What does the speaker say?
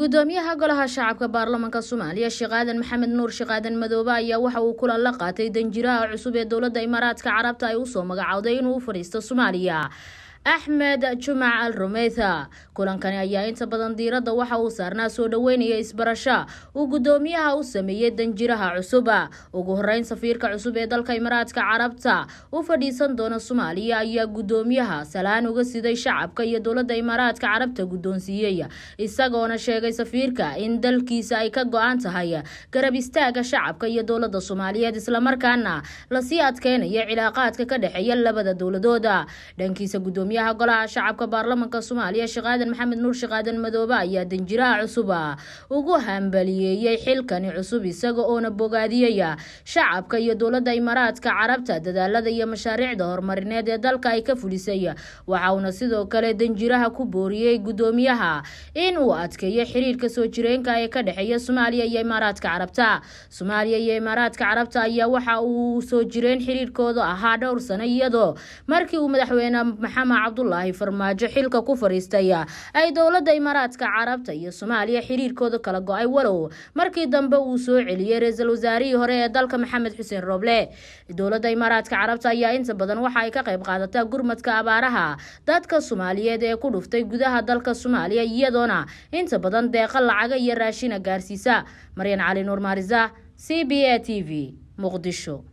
guddoomiyaha golaha shacabka baarlamaanka soomaaliya sheekh aadan maxamed nuur sheekh aadan madoobe ayaa waxa uu kulan la qaatay danjiraha cusub ee dowladda imaaraadka carabta ay usoo magacowday inuu u fadhiisto soomaaliya axmed jumac al rumeytha kulankani ayaa inta badan diiradda waxa uu saarnaa soo dhoweynaya isbarasha uu guddoomiyaha u sameeyey danjiraha cusuba ugu horreyn safiirka cusub ee dalka imaaraadka carabta u fadhiisan doona soomaaliya ayaa guddoomiyaha salaan uga siday shacabka iyo dowladda imaaraadka carabta guddoonsiiyey isagoona sheegay safiirka in dalkiisa ay ka go-an tahay garab istaaga shacabka iyo dowladda soomaaliyeed islamarkaana lasii adkeynaya cilaaqaadka ka dhexeeya labada dowladooda dhankiisa guddoomiya gudoomiyaha golaha shacabka baarlamaanka soomaaliya sheekh maxamed nuur sheekh aadan madoobe ayaa danjiraha cusuba ugu hambaliyeeyey xilkani cusub isaga oona bogaadiyaya shacabka iyo dowladda imaaraadka carabta dadaalada iyo mashaariicda horumarineed ee dalka ay ka fulisay waxa uuna sidoo kale danjiraha ku booriyey gudoomiyaha in uu adkeeyo xiriirka soo jireenka ee ka dhexeeya soomaaliya iyo imaaraadka carabta soomaaliya iyo imaaraadka carabta ayaa waxa uu soo jireen xiriirkooda ahaa dhowr sano iyadoo markii uu madaxweyne maxamed cabdulaahi farmaajo xilka ku fariistaya ay dowladda imaaraadka carabta iyo soomaaliya xiriirkooda kala go-ay walow markii dambe uu soo celiyey ra-iisul wasaarihii hore ee dalka maxamed xuseen roble dowladda imaaraadka carabta ayaa inta badan waxa ay ka qayb qaadataa gurmadka abaaraha dadka soomaaliyeed ee ku dhuftay gudaha dalka soomaaliya iyadoona inta badan deeqa lacaga iyo raashina gaarsiisa maryan cali nuur maarisa c b a t v muqdisho